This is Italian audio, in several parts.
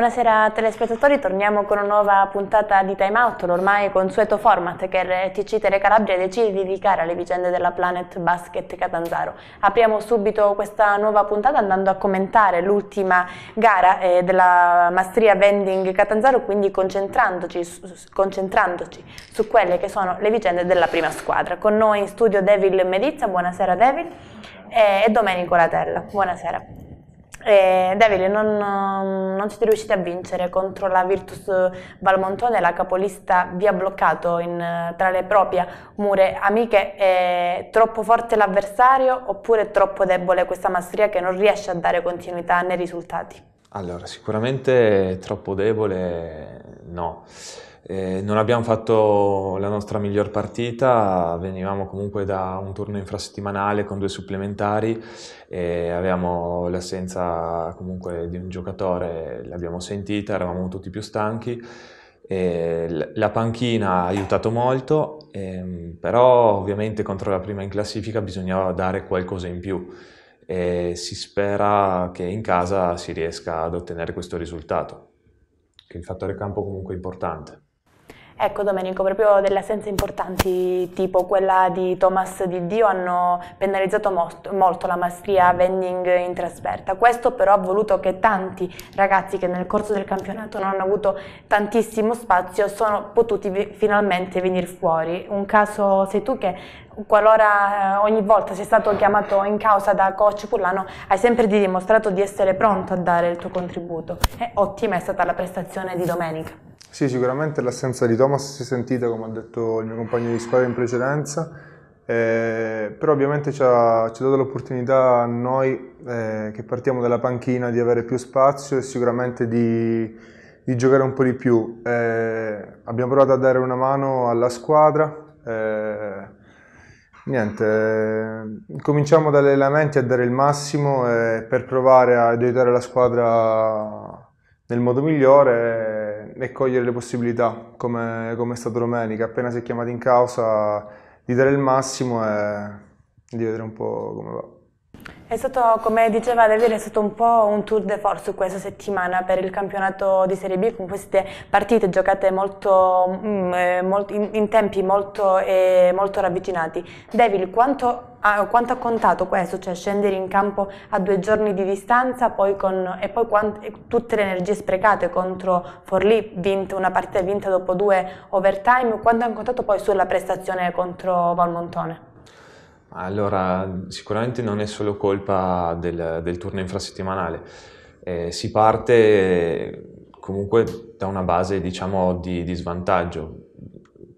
Buonasera telespettatori, torniamo con una nuova puntata di Time Out, l'ormai consueto format che RTC Telecalabria decide di dedicare alle vicende della Planet Basket Catanzaro. Apriamo subito questa nuova puntata andando a commentare l'ultima gara eh, della Mastria Vending Catanzaro, quindi concentrandoci su, concentrandoci su quelle che sono le vicende della prima squadra. Con noi in studio Devil Medizza, buonasera Devil, eh, e Domenico Latella, buonasera. E Davide, non, non siete riusciti a vincere contro la Virtus Valmontone, la capolista vi ha bloccato in, tra le proprie mure amiche. È troppo forte l'avversario oppure troppo debole questa maestria che non riesce a dare continuità nei risultati? Allora, sicuramente troppo debole no. Eh, non abbiamo fatto la nostra miglior partita, venivamo comunque da un turno infrasettimanale con due supplementari e avevamo l'assenza comunque di un giocatore, l'abbiamo sentita, eravamo tutti più stanchi. Eh, la panchina ha aiutato molto, ehm, però ovviamente contro la prima in classifica bisognava dare qualcosa in più e si spera che in casa si riesca ad ottenere questo risultato, che il fattore campo comunque è importante. Ecco Domenico, proprio delle assenze importanti tipo quella di Thomas di Dio hanno penalizzato molto la maestria vending in trasferta. Questo però ha voluto che tanti ragazzi che nel corso del campionato non hanno avuto tantissimo spazio sono potuti finalmente venire fuori. Un caso sei tu che qualora eh, ogni volta sei stato chiamato in causa da coach Pullano hai sempre dimostrato di essere pronto a dare il tuo contributo. E ottima è stata la prestazione di Domenica. Sì, sicuramente l'assenza di Thomas si è sentita, come ha detto il mio compagno di squadra in precedenza, eh, però ovviamente ci ha, ci ha dato l'opportunità a noi eh, che partiamo dalla panchina di avere più spazio e sicuramente di, di giocare un po' di più. Eh, abbiamo provato a dare una mano alla squadra. Eh, niente, eh, cominciamo dalle lamenti a dare il massimo eh, per provare ad aiutare la squadra nel modo migliore e cogliere le possibilità, come, come è stato domenica. Appena si è chiamati in causa, di dare il massimo e di vedere un po' come va. È stato, come diceva Davide, è stato un po' un tour de force questa settimana per il campionato di Serie B con queste partite giocate molto, mm, eh, in, tempi molto, molto ravvicinati. Davide, quanto, quanto, ha contato questo, cioè scendere in campo a due giorni di distanza poi con, e poi quante, tutte le energie sprecate contro Forlì, vinto, una partita vinta dopo due overtime, quanto ha contato poi sulla prestazione contro Valmontone? Allora, sicuramente non è solo colpa del, del turno infrasettimanale. Eh, si parte eh, comunque da una base, diciamo, di, di svantaggio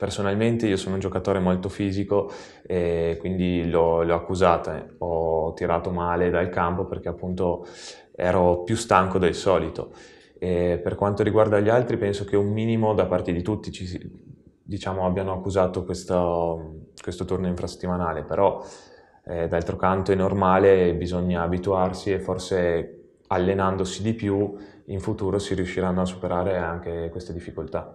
personalmente io sono un giocatore molto fisico e eh, quindi l'ho, l'ho accusata, ho tirato male dal campo perché appunto ero più stanco del solito. E eh, per quanto riguarda gli altri penso che un minimo da parte di tutti ci, diciamo, abbiano accusato questo, questo turno infrasettimanale, però eh, d'altro canto è normale, bisogna abituarsi e forse allenandosi di più in futuro si riusciranno a superare anche queste difficoltà.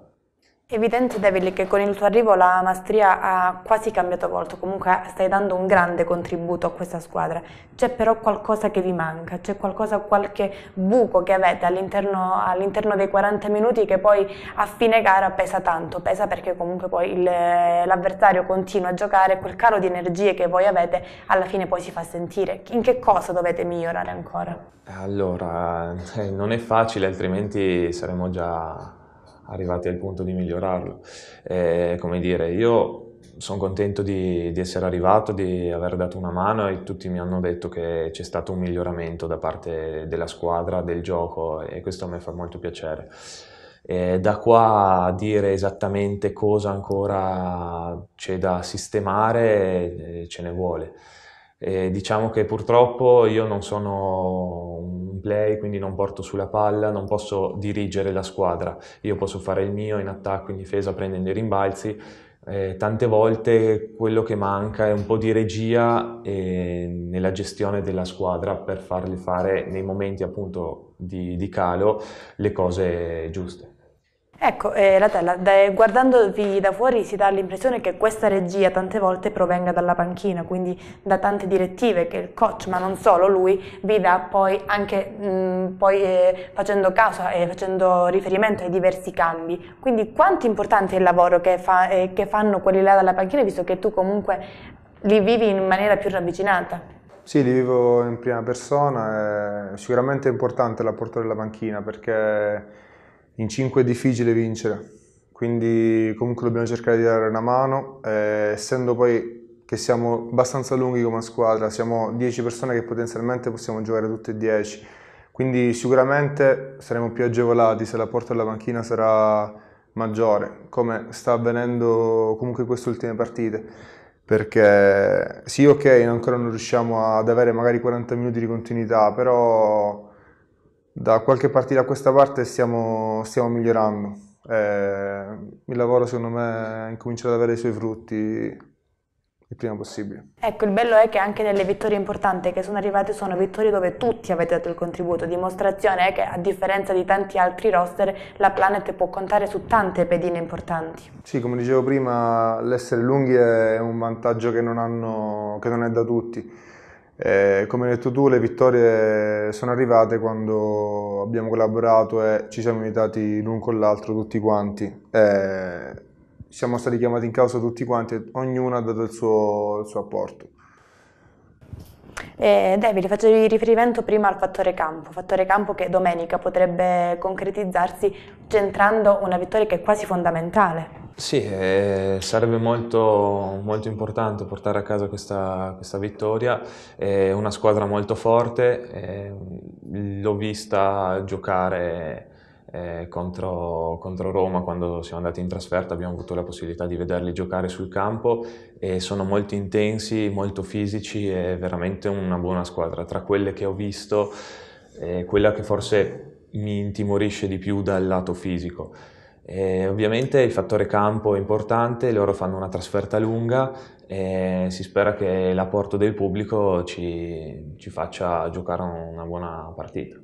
Evidente Devili, che con il tuo arrivo la maestria ha quasi cambiato volto, comunque stai dando un grande contributo a questa squadra. C'è però qualcosa che vi manca, c'è qualcosa, qualche buco che avete all'interno, all dei 40 minuti che poi a fine gara pesa tanto, pesa perché comunque poi l'avversario continua a giocare, quel calo di energie che voi avete alla fine poi si fa sentire. In che cosa dovete migliorare ancora? Allora, eh, non è facile, altrimenti saremo già arrivati al punto di migliorarlo. Eh, come dire, io sono contento di, di, essere arrivato, di aver dato una mano e tutti mi hanno detto che c'è stato un miglioramento da parte della squadra, del gioco e questo a me fa molto piacere. E da qua a dire esattamente cosa ancora c'è da sistemare eh, ce ne vuole. E diciamo che purtroppo io non sono un play, quindi non porto sulla palla, non posso dirigere la squadra. Io posso fare il mio in attacco, in difesa, prendendo i rimbalzi. Eh, tante volte quello che manca è un po' di regia eh, nella gestione della squadra per farli fare nei momenti appunto di, di calo le cose giuste. Ecco, eh, Latella, da, eh, guardandovi da fuori si dà l'impressione che questa regia tante volte provenga dalla panchina, quindi da tante direttive che il coach, ma non solo lui, vi dà poi anche mh, mm, poi, eh, facendo caso e eh, facendo riferimento ai diversi cambi. Quindi quanto importante è il lavoro che, fa, eh, che fanno quelli là dalla panchina, visto che tu comunque li vivi in maniera più ravvicinata? Sì, li vivo in prima persona, eh, è sicuramente importante l'apporto della panchina perché in 5 è difficile vincere, quindi comunque dobbiamo cercare di dare una mano, eh, essendo poi che siamo abbastanza lunghi come squadra, siamo 10 persone che potenzialmente possiamo giocare tutte e 10, quindi sicuramente saremo più agevolati se la porta alla panchina sarà maggiore, come sta avvenendo comunque in queste ultime partite perché sì ok ancora non riusciamo ad avere magari 40 minuti di continuità però da qualche partita a questa parte stiamo, stiamo migliorando. Eh, il lavoro secondo me incomincia ad avere i suoi frutti il prima possibile. Ecco, il bello è che anche nelle vittorie importanti che sono arrivate sono vittorie dove tutti avete dato il contributo, dimostrazione è che a differenza di tanti altri roster la Planet può contare su tante pedine importanti. Sì, come dicevo prima, l'essere lunghi è un vantaggio che non, hanno, che non è da tutti eh, come hai detto tu, le vittorie sono arrivate quando abbiamo collaborato e ci siamo invitati l'un con l'altro tutti quanti. Eh, siamo stati chiamati in causa tutti quanti e ognuno ha dato il suo, il suo apporto. Eh, Davide, facevi riferimento prima al fattore campo, fattore campo che domenica potrebbe concretizzarsi centrando una vittoria che è quasi fondamentale. Sì, eh, sarebbe molto, molto, importante portare a casa questa, questa vittoria, è una squadra molto forte, eh, l'ho vista giocare eh, contro, contro, Roma quando siamo andati in trasferta abbiamo avuto la possibilità di vederli giocare sul campo e sono molto intensi, molto fisici e veramente una buona squadra. Tra quelle che ho visto, eh, quella che forse mi intimorisce di più dal lato fisico. E ovviamente il fattore campo è importante, loro fanno una trasferta lunga e si spera che l'apporto del pubblico ci, ci faccia giocare una buona partita.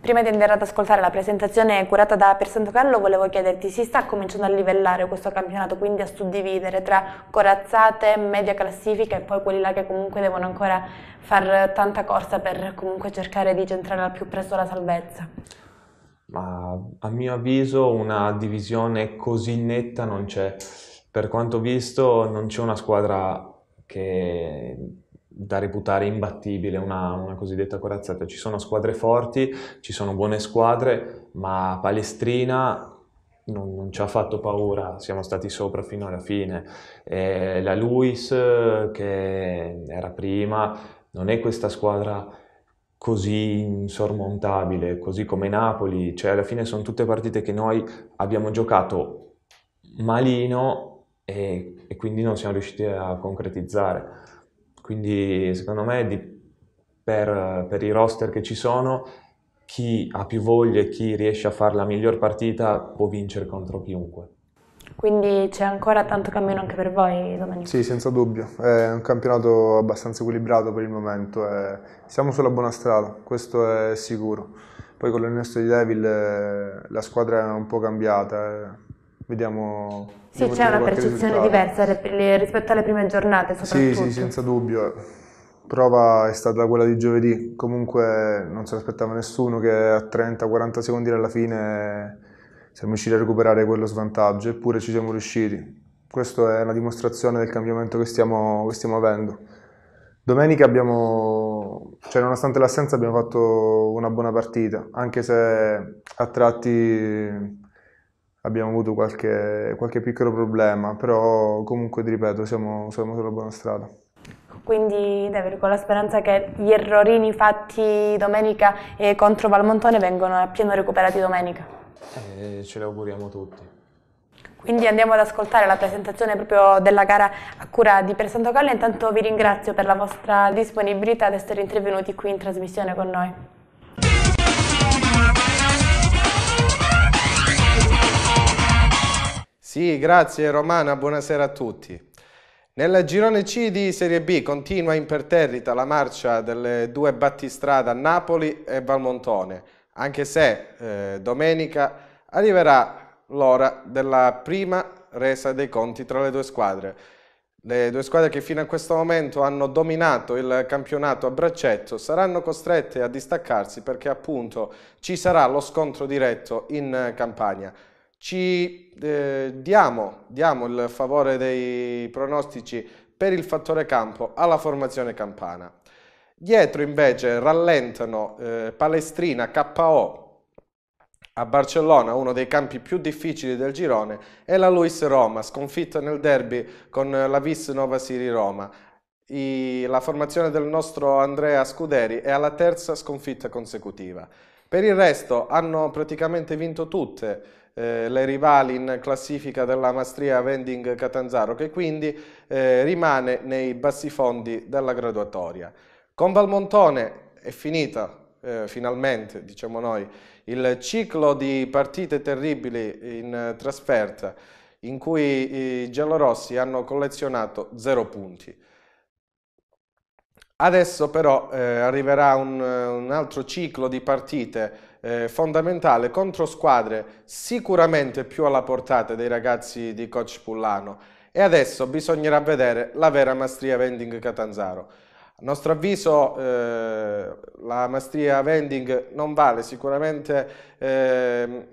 Prima di andare ad ascoltare la presentazione curata da Per Santo Carlo, volevo chiederti, si sta cominciando a livellare questo campionato, quindi a suddividere tra corazzate, media classifica e poi quelli là che comunque devono ancora far tanta corsa per comunque cercare di centrare al più presto la salvezza? Ma a mio avviso una divisione così netta non c'è. Per quanto visto non c'è una squadra che da reputare imbattibile una, una cosiddetta corazzata. Ci sono squadre forti, ci sono buone squadre, ma Palestrina non, non, ci ha fatto paura, siamo stati sopra fino alla fine. Eh, la Luis, che era prima, non è questa squadra così insormontabile, così come Napoli, cioè alla fine sono tutte partite che noi abbiamo giocato malino e, e quindi non siamo riusciti a concretizzare. Quindi secondo me di, per, per i roster che ci sono chi ha più voglia e chi riesce a fare la miglior partita può vincere contro chiunque. Quindi c'è ancora tanto cammino anche per voi domani? Sì, senza dubbio. È un campionato abbastanza equilibrato per il momento. Eh. Siamo sulla buona strada, questo è sicuro. Poi con l'Ernesto di Devil eh, la squadra è un po' cambiata. Eh. Vediamo sì, c'è una percezione risultato. diversa rispetto alle prime giornate, soprattutto. Sì, sì, senza dubbio. Prova è stata quella di giovedì, comunque non se l'aspettava nessuno che a 30-40 secondi dalla fine siamo riusciti a recuperare quello svantaggio, eppure ci siamo riusciti. Questa è una dimostrazione del cambiamento che stiamo, che stiamo avendo. Domenica abbiamo, cioè nonostante l'assenza abbiamo fatto una buona partita, anche se a tratti abbiamo avuto qualche, qualche piccolo problema, però comunque, ti ripeto, siamo, siamo sulla buona strada quindi davvero con la speranza che gli errorini fatti domenica e contro Valmontone vengano appieno recuperati domenica. Eh, ce l'auguriamo tutti. Quindi andiamo ad ascoltare la presentazione proprio della gara a cura di Per Santo Colle. Intanto vi ringrazio per la vostra disponibilità ad essere intervenuti qui in trasmissione con noi. Sì, grazie Romana, buonasera a tutti. Nel girone C di Serie B continua imperterrita la marcia delle due battistrada Napoli e Valmontone, anche se eh, domenica arriverà l'ora della prima resa dei conti tra le due squadre. Le due squadre che fino a questo momento hanno dominato il campionato a braccetto saranno costrette a distaccarsi perché appunto ci sarà lo scontro diretto in eh, campagna. Ci eh, diamo, diamo il favore dei pronostici per il fattore campo alla formazione campana. Dietro invece rallentano eh, Palestrina KO a Barcellona, uno dei campi più difficili del girone, e la Luis Roma, sconfitta nel derby con la Vis Nova Siri Roma. I, la formazione del nostro Andrea Scuderi è alla terza sconfitta consecutiva. Per il resto hanno praticamente vinto tutte, eh, le rivali in classifica della Mastria Vending Catanzaro che quindi eh, rimane nei bassifondi della graduatoria. Con Valmontone è finita eh, finalmente, diciamo noi, il ciclo di partite terribili in eh, trasferta in cui i giallorossi hanno collezionato zero punti. Adesso però eh, arriverà un, un, altro ciclo di partite eh, fondamentale contro squadre sicuramente più alla portata dei ragazzi di coach Pullano e adesso bisognerà vedere la vera mastria vending Catanzaro. A nostro avviso eh, la mastria vending non vale sicuramente eh,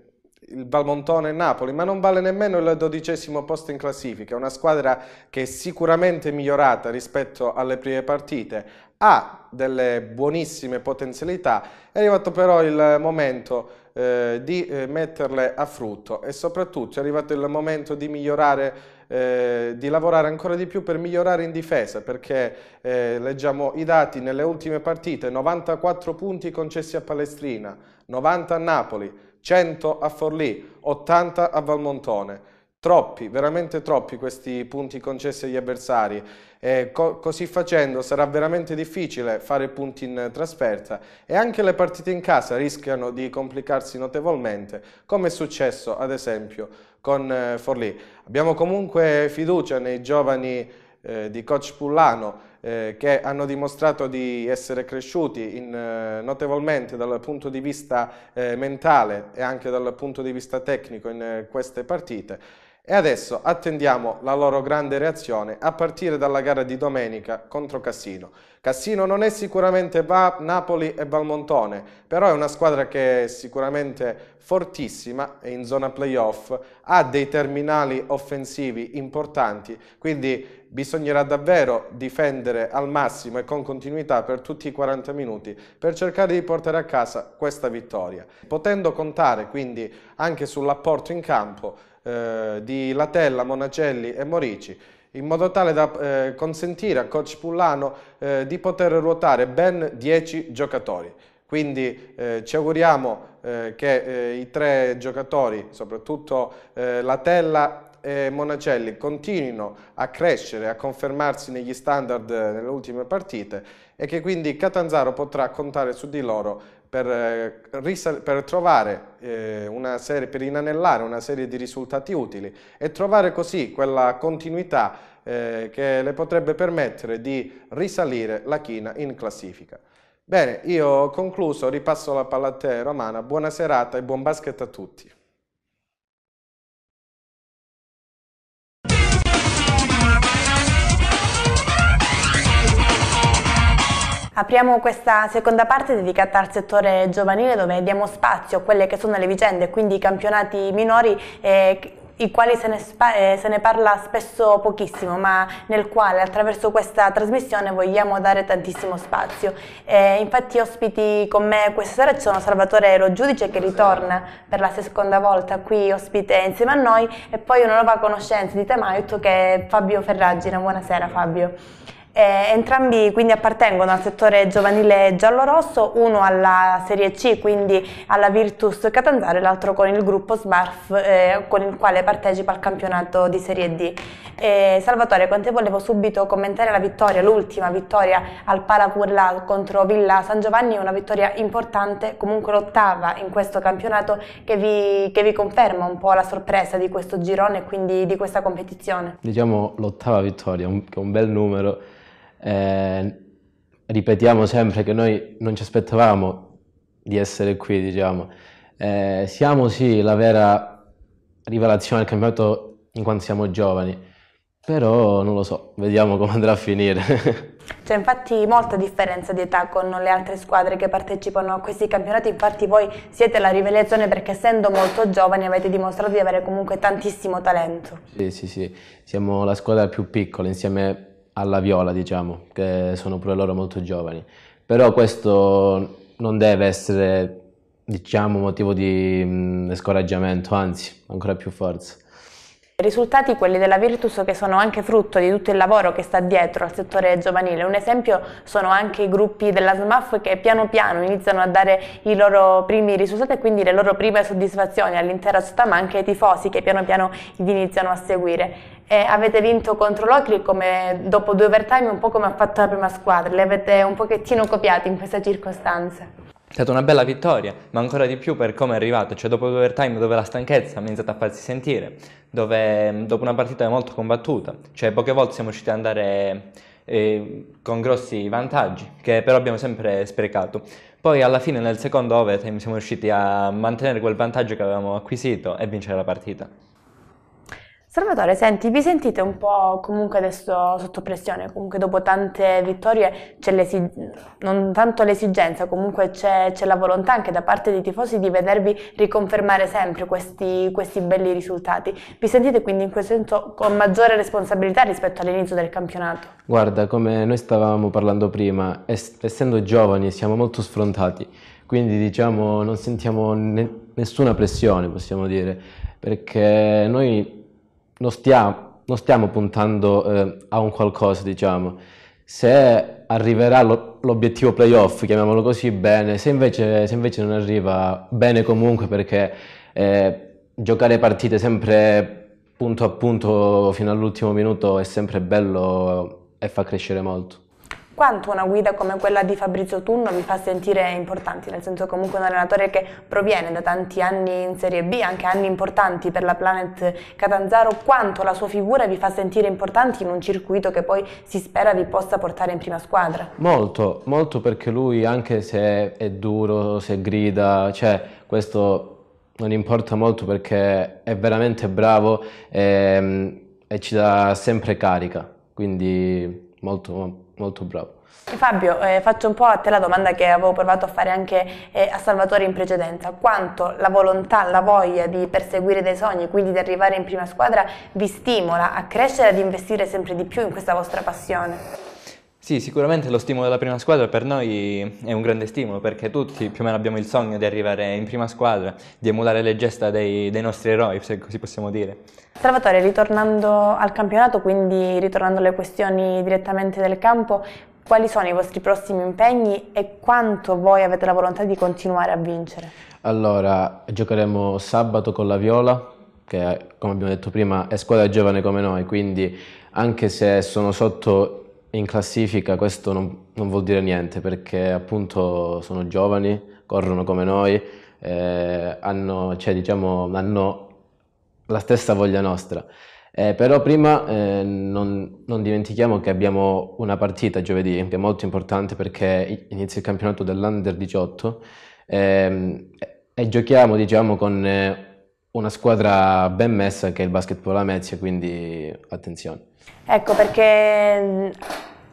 il Valmontone e Napoli, ma non vale nemmeno il dodicesimo posto in classifica, una squadra che è sicuramente migliorata rispetto alle prime partite, ha delle buonissime potenzialità, è arrivato però il momento eh, di eh, metterle a frutto e soprattutto è arrivato il momento di migliorare eh, di lavorare ancora di più per migliorare in difesa perché eh, leggiamo i dati nelle ultime partite 94 punti concessi a Palestrina 90 a Napoli 100 a Forlì, 80 a Valmontone. Troppi, veramente troppi questi punti concessi agli avversari. Co così facendo sarà veramente difficile fare punti in trasferta e anche le partite in casa rischiano di complicarsi notevolmente, come è successo ad esempio con eh, Forlì. Abbiamo comunque fiducia nei giovani eh, di coach Pullano eh, che hanno dimostrato di essere cresciuti in, eh, notevolmente dal punto di vista eh, mentale e anche dal punto di vista tecnico in eh, queste partite e adesso attendiamo la loro grande reazione a partire dalla gara di domenica contro Cassino. Cassino non è sicuramente Va, Napoli e Valmontone, però è una squadra che è sicuramente fortissima, e in zona playoff, ha dei terminali offensivi importanti, quindi bisognerà davvero difendere al massimo e con continuità per tutti i 40 minuti per cercare di portare a casa questa vittoria. Potendo contare quindi anche sull'apporto in campo, eh, di Latella, Monacelli e Morici in modo tale da eh, consentire a coach Pullano eh, di poter ruotare ben 10 giocatori. Quindi eh, ci auguriamo eh, che eh, i tre giocatori, soprattutto eh, Latella e eh, Monacelli continuino a crescere, a confermarsi negli standard eh, nelle ultime partite e che quindi Catanzaro potrà contare su di loro per, eh, per trovare eh, una serie, per inanellare una serie di risultati utili e trovare così quella continuità eh, che le potrebbe permettere di risalire la china in classifica. Bene, io ho concluso, ripasso la palla a te Romana, buona serata e buon basket a tutti. Apriamo questa seconda parte dedicata al settore giovanile dove diamo spazio a quelle che sono le vicende, quindi i campionati minori eh, i quali se ne, eh, se ne, parla spesso pochissimo, ma nel quale attraverso questa trasmissione vogliamo dare tantissimo spazio. Eh, infatti ospiti con me questa sera ci sono Salvatore Ero Giudice che ritorna per la seconda volta qui ospite insieme a noi e poi una nuova conoscenza di tema che è Fabio Ferragina. Buonasera Fabio. Eh, entrambi quindi appartengono al settore giovanile giallo-rosso, uno alla Serie C, quindi alla Virtus Catanzaro, e l'altro con il gruppo Smarf eh, con il quale partecipa al campionato di Serie D. Eh, Salvatore, con te volevo subito commentare la vittoria, l'ultima vittoria al Palacurla contro Villa San Giovanni, una vittoria importante, comunque l'ottava in questo campionato che vi, che vi conferma un po' la sorpresa di questo girone e quindi di questa competizione. Diciamo l'ottava vittoria, che è un bel numero eh, ripetiamo sempre che noi non ci aspettavamo di essere qui, diciamo. Eh, siamo sì la vera rivelazione del campionato in quanto siamo giovani, però non lo so, vediamo come andrà a finire. C'è cioè, infatti molta differenza di età con le altre squadre che partecipano a questi campionati, infatti voi siete la rivelazione perché essendo molto giovani avete dimostrato di avere comunque tantissimo talento. Sì, sì, sì, siamo la squadra più piccola insieme alla viola, diciamo, che sono pure loro molto giovani. Però questo non deve essere, diciamo, motivo di mh, mm, scoraggiamento, anzi, ancora più forza. I Risultati quelli della Virtus che sono anche frutto di tutto il lavoro che sta dietro al settore giovanile. Un esempio sono anche i gruppi della SMAF che piano piano iniziano a dare i loro primi risultati e quindi le loro prime soddisfazioni all'intera città ma anche ai tifosi che piano piano li iniziano a seguire. Eh, avete vinto contro l'Ocri come, dopo due overtime, un po' come ha fatto la prima squadra, le avete un pochettino copiate in questa circostanza. È stata una bella vittoria, ma ancora di più per come è arrivato, cioè dopo due overtime dove la stanchezza ha iniziato a farsi sentire, dove mm, dopo una partita molto combattuta, cioè poche volte siamo riusciti ad andare eh, con grossi vantaggi, che però abbiamo sempre sprecato. Poi alla fine nel secondo overtime siamo riusciti a mantenere quel vantaggio che avevamo acquisito e vincere la partita. Salvatore, senti, vi sentite un po' comunque adesso sotto pressione? Comunque dopo tante vittorie c'è non tanto l'esigenza, comunque c'è, la volontà anche da parte dei tifosi di vedervi riconfermare sempre questi, questi belli risultati. Vi sentite quindi in questo senso con maggiore responsabilità rispetto all'inizio del campionato? Guarda, come noi stavamo parlando prima, essendo giovani siamo molto sfrontati, quindi diciamo non sentiamo ne nessuna pressione, possiamo dire, perché noi non stiamo, non stiamo puntando eh, a un qualcosa, diciamo. Se arriverà l'obiettivo playoff, chiamiamolo così, bene, se invece, se invece, non arriva, bene comunque perché eh, giocare partite sempre punto a punto fino all'ultimo minuto è sempre bello e fa crescere molto quanto una guida come quella di Fabrizio Tunno vi fa sentire importanti, nel senso comunque un allenatore che proviene da tanti anni in Serie B, anche anni importanti per la Planet Catanzaro, quanto la sua figura vi fa sentire importanti in un circuito che poi si spera vi possa portare in prima squadra? Molto, molto perché lui anche se è duro, se grida, cioè questo non importa molto perché è veramente bravo e, mm, e ci dà sempre carica, quindi molto molto bravo. Fabio, eh, faccio un po' a te la domanda che avevo provato a fare anche eh, a Salvatore in precedenza. Quanto la volontà, la voglia di perseguire dei sogni, quindi di arrivare in prima squadra, vi stimola a crescere e ad investire sempre di più in questa vostra passione? Sì, sicuramente lo stimolo della prima squadra per noi è un grande stimolo perché tutti più o meno abbiamo il sogno di arrivare in prima squadra, di emulare le gesta dei, dei nostri eroi, se così possiamo dire. Salvatore, ritornando al campionato, quindi ritornando alle questioni direttamente del campo, quali sono i vostri prossimi impegni e quanto voi avete la volontà di continuare a vincere? Allora, giocheremo sabato con la Viola, che come abbiamo detto prima è squadra giovane come noi, quindi anche se sono sotto in classifica questo non, non, vuol dire niente perché appunto sono giovani, corrono come noi, eh, hanno, cioè, diciamo, hanno, la stessa voglia nostra. Eh, però prima eh, non, non, dimentichiamo che abbiamo una partita giovedì che è molto importante perché inizia il campionato dell'Under 18 ehm, e giochiamo diciamo, con eh, una squadra ben messa che è il Basketball Lamezia, quindi attenzione. Ecco perché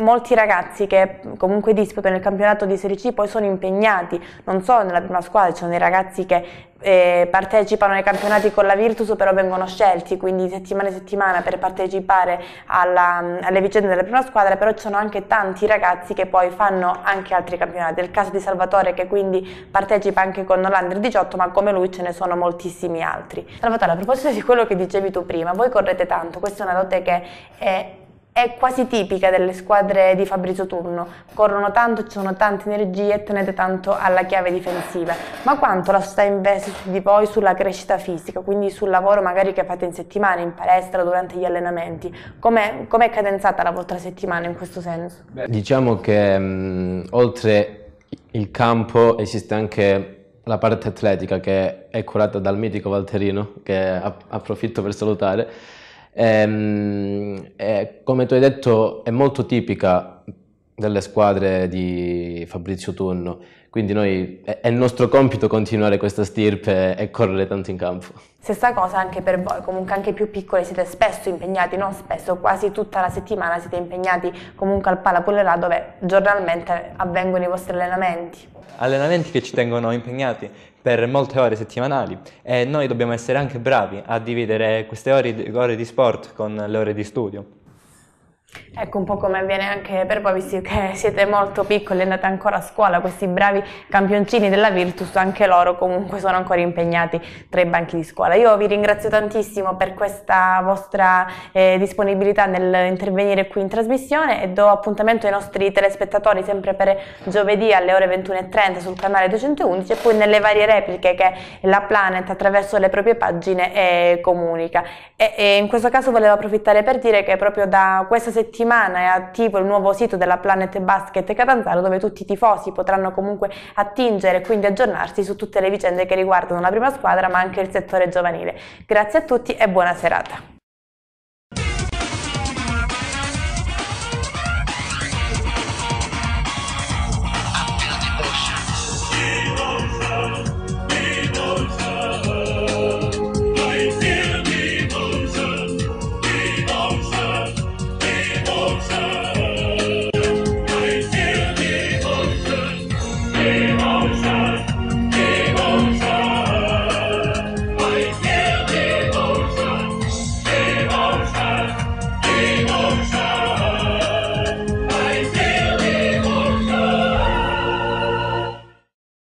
molti ragazzi che comunque disputano il campionato di Serie C poi sono impegnati, non solo nella prima squadra, ci sono dei ragazzi che eh, partecipano ai campionati con la Virtus però vengono scelti, quindi settimana a settimana per partecipare alla, alle vicende della prima squadra, però ci sono anche tanti ragazzi che poi fanno anche altri campionati, è il caso di Salvatore che quindi partecipa anche con l'Under 18, ma come lui ce ne sono moltissimi altri. Salvatore, a proposito di quello che dicevi tu prima, voi correte tanto, questa è una dote che è è quasi tipica delle squadre di Fabrizio Turno. Corrono tanto, ci sono tante energie e tenete tanto alla chiave difensiva. Ma quanto la sta investendo di voi sulla crescita fisica, quindi sul lavoro magari che fate in settimana, in palestra, durante gli allenamenti? Com'è, com'è cadenzata la vostra settimana in questo senso? Beh, diciamo che mh, mm, oltre il campo esiste anche la parte atletica che è curata dal mitico Valterino, che approfitto per salutare e, ehm, e, eh, come tu hai detto è molto tipica delle squadre di Fabrizio Tunno, quindi noi, è il nostro compito continuare questa stirpe e correre tanto in campo. Stessa cosa anche per voi, comunque anche più piccoli siete spesso impegnati, non spesso, quasi tutta la settimana siete impegnati comunque al palapolo dove giornalmente avvengono i vostri allenamenti. Allenamenti che ci tengono impegnati, per molte ore settimanali e noi dobbiamo essere anche bravi a dividere queste ore di, ore di sport con le ore di studio. Ecco un po' come avviene anche per voi, visto che siete molto piccoli e andate ancora a scuola, questi bravi campioncini della Virtus, anche loro comunque sono ancora impegnati tra i banchi di scuola. Io vi ringrazio tantissimo per questa vostra eh, disponibilità nell'intervenire qui in trasmissione e do appuntamento ai nostri telespettatori sempre per giovedì alle ore 21.30 sul canale 211 e poi nelle varie repliche che la Planet attraverso le proprie pagine eh, comunica. E, e in questo caso volevo approfittare per dire che proprio da questa settimana settimana è attivo il nuovo sito della Planet Basket Catanzaro dove tutti i tifosi potranno comunque attingere e quindi aggiornarsi su tutte le vicende che riguardano la prima squadra ma anche il settore giovanile. Grazie a tutti e buona serata.